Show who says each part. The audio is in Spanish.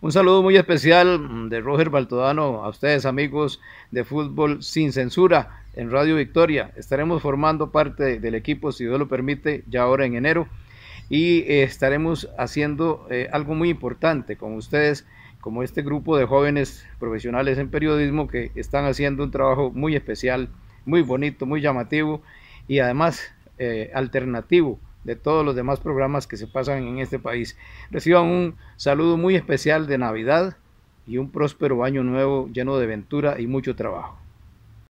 Speaker 1: Un saludo muy especial mm, de Roger Baltodano a ustedes amigos de Fútbol Sin Censura en Radio Victoria. Estaremos formando parte del equipo, si Dios lo permite, ya ahora en enero. Y eh, estaremos haciendo eh, algo muy importante con ustedes, como este grupo de jóvenes profesionales en periodismo que están haciendo un trabajo muy especial, muy bonito, muy llamativo y además eh, alternativo de todos los demás programas que se pasan en este país. Reciban un saludo muy especial de Navidad y un próspero año nuevo lleno de ventura y mucho trabajo.